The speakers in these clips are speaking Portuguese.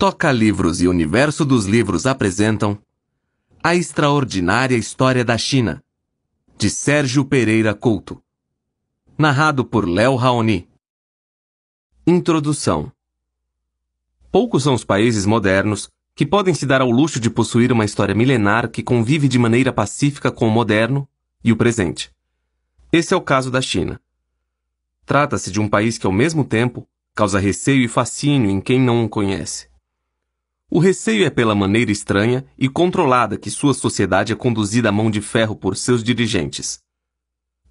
Toca Livros e Universo dos Livros apresentam A Extraordinária História da China, de Sérgio Pereira Couto. Narrado por Léo Raoni. Introdução Poucos são os países modernos que podem se dar ao luxo de possuir uma história milenar que convive de maneira pacífica com o moderno e o presente. Esse é o caso da China. Trata-se de um país que, ao mesmo tempo, causa receio e fascínio em quem não o conhece o receio é pela maneira estranha e controlada que sua sociedade é conduzida à mão de ferro por seus dirigentes.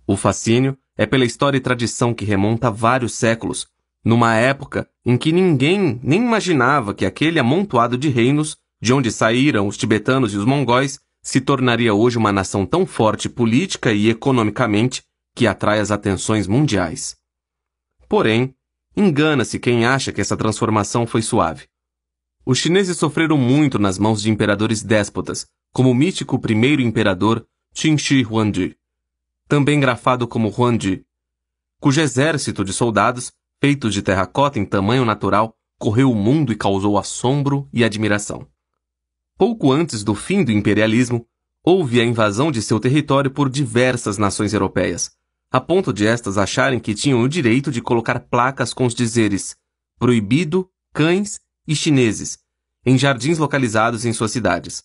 O fascínio é pela história e tradição que remonta a vários séculos, numa época em que ninguém nem imaginava que aquele amontoado de reinos, de onde saíram os tibetanos e os mongóis, se tornaria hoje uma nação tão forte política e economicamente que atrai as atenções mundiais. Porém, engana-se quem acha que essa transformação foi suave. Os chineses sofreram muito nas mãos de imperadores déspotas, como o mítico primeiro imperador Qin Shi Huangdi, também grafado como Huangdi, cujo exército de soldados, feitos de terracota em tamanho natural, correu o mundo e causou assombro e admiração. Pouco antes do fim do imperialismo, houve a invasão de seu território por diversas nações europeias, a ponto de estas acharem que tinham o direito de colocar placas com os dizeres proibido, cães e chineses, em jardins localizados em suas cidades.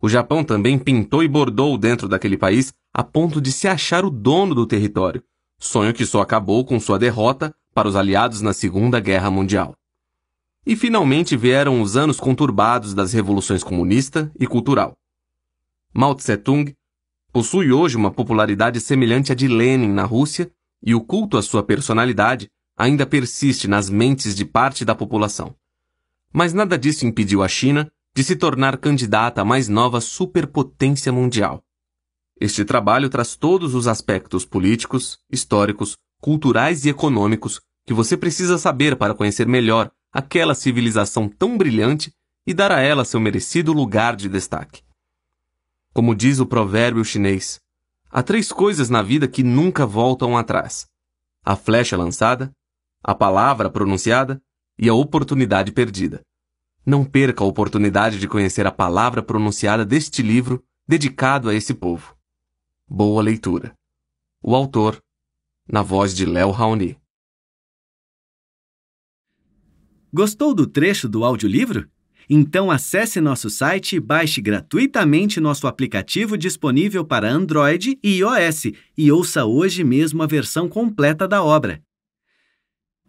O Japão também pintou e bordou dentro daquele país a ponto de se achar o dono do território, sonho que só acabou com sua derrota para os aliados na Segunda Guerra Mundial. E finalmente vieram os anos conturbados das revoluções comunista e cultural. Mao Tse-tung possui hoje uma popularidade semelhante à de Lenin na Rússia e o culto à sua personalidade ainda persiste nas mentes de parte da população. Mas nada disso impediu a China de se tornar candidata à mais nova superpotência mundial. Este trabalho traz todos os aspectos políticos, históricos, culturais e econômicos que você precisa saber para conhecer melhor aquela civilização tão brilhante e dar a ela seu merecido lugar de destaque. Como diz o provérbio chinês, há três coisas na vida que nunca voltam atrás: a flecha lançada, a palavra pronunciada e a oportunidade perdida. Não perca a oportunidade de conhecer a palavra pronunciada deste livro dedicado a esse povo. Boa leitura. O autor, na voz de Léo Raoni. Gostou do trecho do audiolivro? Então acesse nosso site e baixe gratuitamente nosso aplicativo disponível para Android e iOS e ouça hoje mesmo a versão completa da obra.